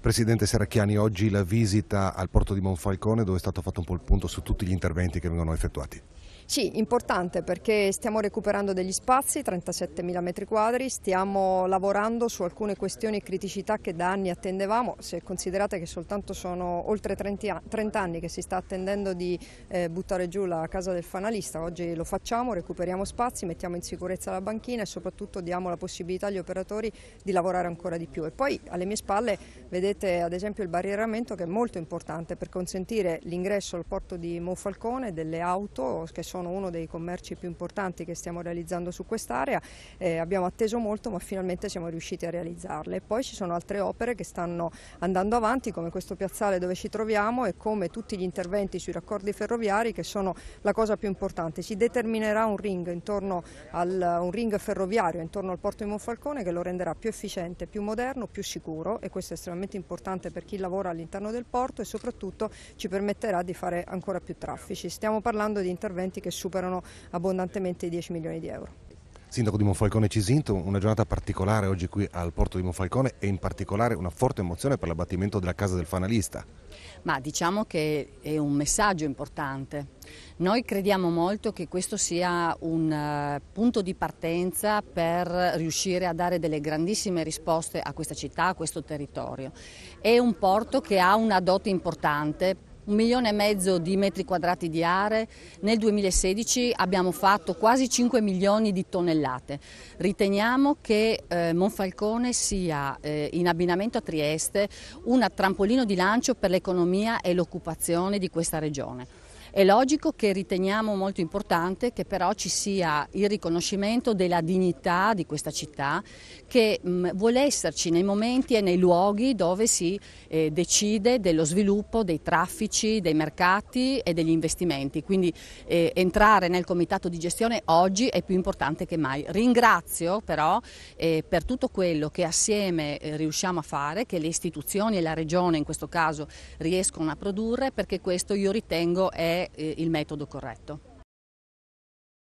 Presidente Serracchiani, oggi la visita al porto di Monfalcone dove è stato fatto un po' il punto su tutti gli interventi che vengono effettuati. Sì, importante perché stiamo recuperando degli spazi, 37 mila metri quadri, stiamo lavorando su alcune questioni e criticità che da anni attendevamo, se considerate che soltanto sono oltre 30 anni che si sta attendendo di eh, buttare giù la casa del fanalista, oggi lo facciamo, recuperiamo spazi, mettiamo in sicurezza la banchina e soprattutto diamo la possibilità agli operatori di lavorare ancora di più. E poi alle mie spalle vedete ad esempio il barrieramento che è molto importante per consentire l'ingresso al porto di Monfalcone delle auto che sono sono uno dei commerci più importanti che stiamo realizzando su quest'area, eh, abbiamo atteso molto ma finalmente siamo riusciti a realizzarle. Poi ci sono altre opere che stanno andando avanti come questo piazzale dove ci troviamo e come tutti gli interventi sui raccordi ferroviari che sono la cosa più importante. Si determinerà un ring, intorno al, un ring ferroviario intorno al porto di Monfalcone che lo renderà più efficiente, più moderno, più sicuro e questo è estremamente importante per chi lavora all'interno del porto e soprattutto ci permetterà di fare ancora più traffici. Stiamo parlando di interventi che che superano abbondantemente i 10 milioni di euro. Sindaco di Monfalcone Cisinto, una giornata particolare oggi qui al porto di Monfalcone e in particolare una forte emozione per l'abbattimento della casa del fanalista. Ma diciamo che è un messaggio importante. Noi crediamo molto che questo sia un eh, punto di partenza per riuscire a dare delle grandissime risposte a questa città, a questo territorio. È un porto che ha una dote importante un milione e mezzo di metri quadrati di aree, nel 2016 abbiamo fatto quasi 5 milioni di tonnellate. Riteniamo che eh, Monfalcone sia eh, in abbinamento a Trieste un trampolino di lancio per l'economia e l'occupazione di questa regione. È logico che riteniamo molto importante che però ci sia il riconoscimento della dignità di questa città che mh, mm, vuole esserci nei momenti e nei luoghi dove si eh, decide dello sviluppo dei traffici, dei mercati e degli investimenti. Quindi eh, entrare nel comitato di gestione oggi è più importante che mai. Ringrazio però eh, per tutto quello che assieme eh, riusciamo a fare, che le istituzioni e la regione in questo caso riescono a produrre perché questo io ritengo è è eh, il metodo corretto.